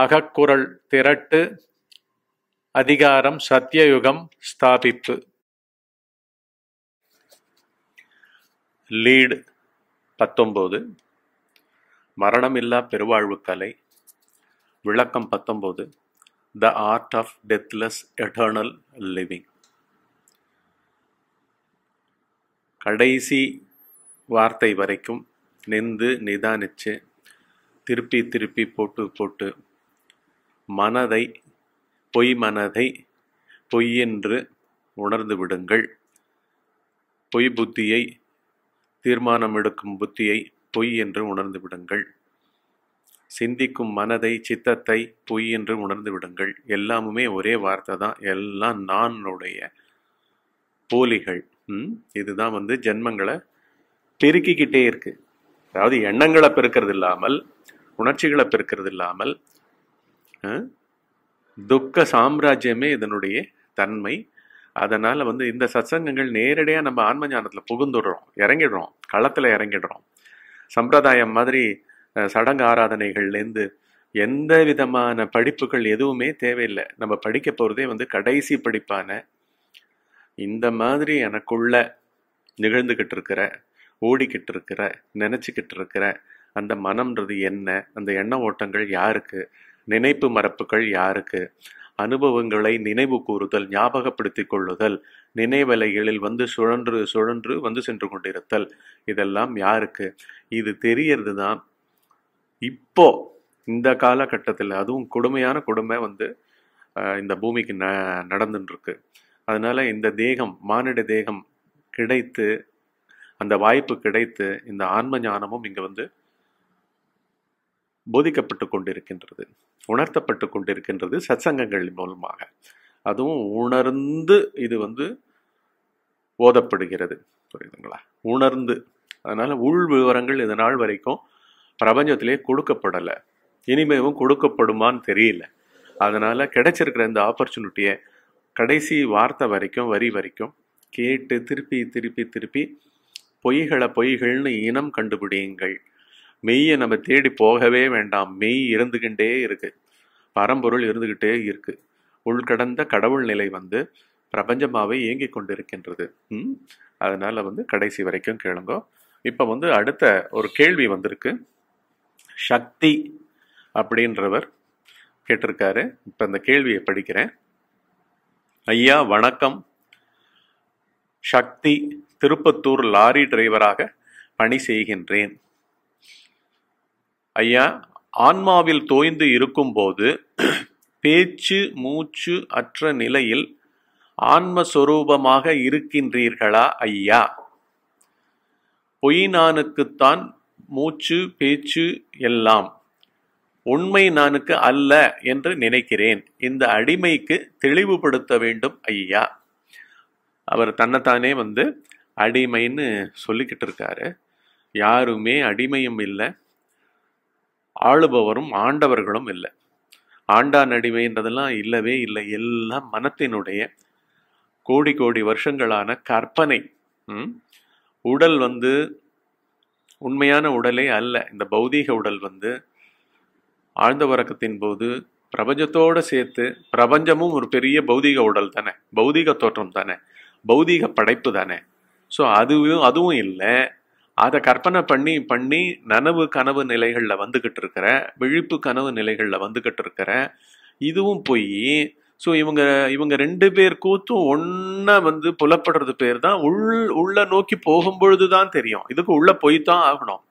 அகக்குரல் திரட்டு அதிகாரம் சத்தியயுகம் ஸ்தாபிப்பு லீடு பத்தொம்போது மரணமில்லா பெருவாழ்வு கலை விளக்கம் பத்தொம்போது the art of deathless eternal living கடைசி வார்த்தை வரைக்கும் நின்று நிதானிச்சு திருப்பி திருப்பி போட்டு போட்டு மனதை பொய் மனதை பொய்யென்று உணர்ந்து விடுங்கள் பொய் புத்தியை தீர்மானம் எடுக்கும் புத்தியை பொய் என்று உணர்ந்து விடுங்கள் சிந்திக்கும் மனதை சித்தத்தை பொய் என்று உணர்ந்து விடுங்கள் எல்லாமுமே ஒரே வார்த்தை தான் எல்லாம் நானுடைய போலிகள் இதுதான் வந்து ஜென்மங்களை பெருக்கிக்கிட்டே இருக்கு அதாவது எண்ணங்களை பெருக்கிறது இல்லாமல் உணர்ச்சிகளை பெருக்கிறது இல்லாமல் துக்க சாம்ராஜ்யமே இதனுடைய தன்மை அதனால் வந்து இந்த சத்சங்கங்கள் நேரடியாக நம்ம ஆன்ம ஞானத்தில் புகுந்துடுறோம் இறங்கிடுறோம் களத்தில் இறங்கிடுறோம் சம்பிரதாயம் மாதிரி சடங்கு ஆராதனைகள்லேருந்து எந்த விதமான படிப்புகள் எதுவுமே தேவையில்லை நம்ம படிக்க போகிறதே வந்து கடைசி படிப்பான இந்த மாதிரி எனக்குள்ள நிகழ்ந்துக்கிட்டு இருக்கிற ஓடிக்கிட்டு இருக்கிற நினச்சிக்கிட்டு இருக்கிற அந்த மனம்ன்றது என்ன அந்த எண்ண ஓட்டங்கள் யாருக்கு நினைப்பு மரப்புகள் யாருக்கு அனுபவங்களை நினைவு கூறுதல் ஞாபகப்படுத்திக் கொள்ளுதல் நினைவலைகளில் வந்து சுழன்று சுழன்று வந்து சென்று கொண்டிருத்தல் இதெல்லாம் யாருக்கு இது தெரியறது தான் இப்போ இந்த காலகட்டத்தில் அதுவும் கொடுமையான கொடுமை வந்து இந்த பூமிக்கு ந நடந்துருக்கு அதனால இந்த தேகம் மானிட தேகம் கிடைத்து அந்த வாய்ப்பு கிடைத்து இந்த ஆன்ம ஞானமும் இங்கே வந்து போதிக்கப்பட்டு கொண்டிருக்கின்றது உணர்த்தப்பட்டு கொண்டிருக்கின்றது சத்சங்கங்கள் மூலமாக அதுவும் உணர்ந்து இது வந்து ஓதப்படுகிறது புரியுதுங்களா உணர்ந்து அதனால் உள் விவரங்கள் இது நாள் வரைக்கும் பிரபஞ்சத்திலே கொடுக்கப்படலை இனிமேவும் கொடுக்கப்படுமான்னு தெரியல அதனால் கிடைச்சிருக்கிற இந்த ஆப்பர்ச்சுனிட்டியை கடைசி வார்த்தை வரைக்கும் வரி வரைக்கும் கேட்டு திருப்பி திருப்பி திருப்பி பொய்களை பொய்கள்னு இனம் கண்டுபிடியுங்கள் மெய்யை நம்ம தேடி போகவே வேண்டாம் மெய் இருந்துகிட்டே இருக்குது பரம்பொருள் இருந்துக்கிட்டே இருக்குது உள்கடந்த கடவுள் நிலை வந்து பிரபஞ்சமாகவே இயங்கி கொண்டிருக்கின்றது இருக்கின்றது ம் அதனால் வந்து கடைசி வரைக்கும் கேளுங்கோ இப்போ வந்து அடுத்த ஒரு கேள்வி வந்திருக்கு சக்தி அப்படின்றவர் கேட்டிருக்காரு இப்போ இந்த கேள்வியை படிக்கிறேன் ஐயா வணக்கம் சக்தி திருப்பத்தூர் லாரி டிரைவராக பணி செய்கின்றேன் ஐயா ஆன்மாவில் தோய்ந்து இருக்கும்போது பேச்சு மூச்சு அற்ற நிலையில் ஆன்மஸ்வரூபமாக இருக்கின்றீர்களா ஐயா பொய் நானுக்குத்தான் மூச்சு பேச்சு எல்லாம் உண்மை நானுக்கு அல்ல என்று நினைக்கிறேன் இந்த அடிமைக்கு தெளிவுபடுத்த வேண்டும் ஐயா அவர் தன்னைத்தானே வந்து அடிமைன்னு சொல்லிக்கிட்டு இருக்காரு யாருமே அடிமையும் இல்லை ஆளுபவரும் ஆண்டவர்களும் இல்லை ஆண்டா நடிமைன்றதெல்லாம் இல்லவே இல்லை எல்லாம் மனத்தினுடைய கோடி கோடி வருஷங்களான கற்பனை உடல் வந்து உண்மையான உடலே அல்ல இந்த பௌதீக உடல் வந்து ஆழ்ந்த உறக்கத்தின் போது பிரபஞ்சத்தோடு சேர்த்து பிரபஞ்சமும் ஒரு பெரிய பௌதீக உடல் தானே பௌதீக தோற்றம் தானே பௌதீக படைப்பு தானே ஸோ அதுவும் அதுவும் இல்லை அதை கற்பனை பண்ணி பண்ணி நனவு கனவு நிலைகளில் வந்துக்கிட்டு இருக்கிறேன் விழிப்பு கனவு நிலைகளில் வந்துக்கிட்டு இருக்கிற இதுவும் போய் ஸோ இவங்க இவங்க ரெண்டு பேர் கூத்தும் ஒன்றா வந்து புலப்படுறது பேர் தான் உள் உள்ள நோக்கி போகும்பொழுது தான் தெரியும் இதுக்கு உள்ள போய் தான் ஆகணும்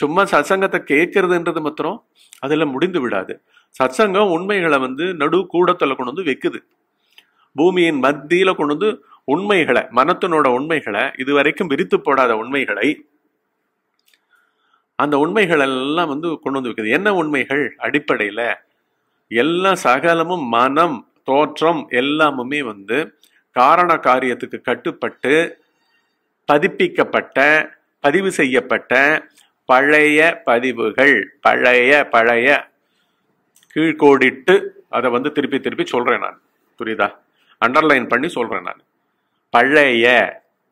சும்மா சத்சங்கத்தை கேட்கறதுன்றது மாத்திரம் அதில் முடிந்து விடாது சத்சங்கம் உண்மைகளை வந்து நடு கூடத்தில் கொண்டு வந்து வைக்குது பூமியின் மத்தியில் கொண்டு வந்து உண்மைகளை மனத்தினோட உண்மைகளை இது வரைக்கும் விரித்து போடாத உண்மைகளை அந்த உண்மைகள் எல்லாம் வந்து கொண்டு வந்து வைக்கிறது என்ன உண்மைகள் அடிப்படையில் எல்லா சகலமும் மனம் தோற்றம் எல்லாமுமே வந்து காரண காரியத்துக்கு கட்டுப்பட்டு பதிப்பிக்கப்பட்ட பதிவு செய்யப்பட்ட பழைய பதிவுகள் பழைய பழைய கீழ்கோடிட்டு அதை வந்து திருப்பி திருப்பி சொல்கிறேன் நான் புரியுதா அண்டர்லைன் பண்ணி சொல்கிறேன் நான் பழைய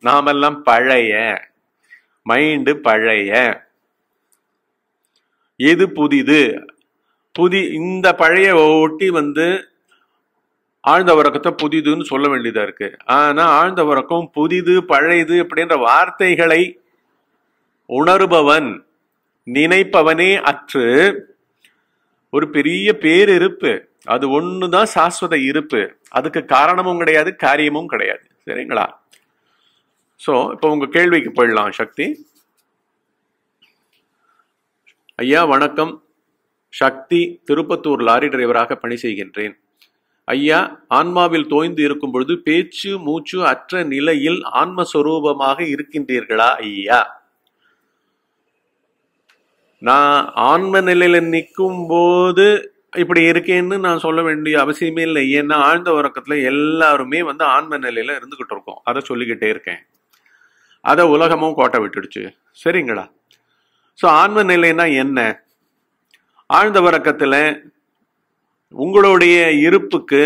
நாமெல்லாம் பழைய மைண்டு பழைய எது புதிது புதி இந்த பழைய ஒட்டி வந்து ஆழ்ந்த உறக்கத்தை புதிதுன்னு சொல்ல வேண்டியதாக இருக்குது ஆனால் ஆழ்ந்த உறக்கம் புதிது பழையது அப்படின்ற வார்த்தைகளை உணர்பவன் நினைப்பவனே அற்று ஒரு பெரிய பேரிருப்பு அது ஒன்று தான் சாஸ்வத இருப்பு அதுக்கு காரணமும் கிடையாது காரியமும் கிடையாது சரிங்களா ஸோ இப்போ உங்கள் கேள்விக்கு போயிடலாம் சக்தி ஐயா வணக்கம் சக்தி திருப்பத்தூர் லாரி டிரைவராக பணி செய்கின்றேன் ஐயா ஆன்மாவில் தோய்ந்து இருக்கும் பொழுது பேச்சு மூச்சு அற்ற நிலையில் ஆன்மஸ்வரூபமாக இருக்கின்றீர்களா ஐயா நான் ஆன்ம நிலையில நிற்கும் போது இப்படி இருக்கேன்னு நான் சொல்ல வேண்டிய அவசியமே இல்லை ஏன்னா ஆழ்ந்த உறக்கத்துல எல்லாருமே வந்து ஆன்ம நிலையில இருந்துகிட்டு இருக்கோம் அதை சொல்லிக்கிட்டே இருக்கேன் அதை உலகமும் கோட்டை விட்டுடுச்சு சரிங்களா ஸோ ஆன்ம நிலைன்னா என்ன ஆழ்ந்த வரக்கத்தில் உங்களுடைய இருப்புக்கு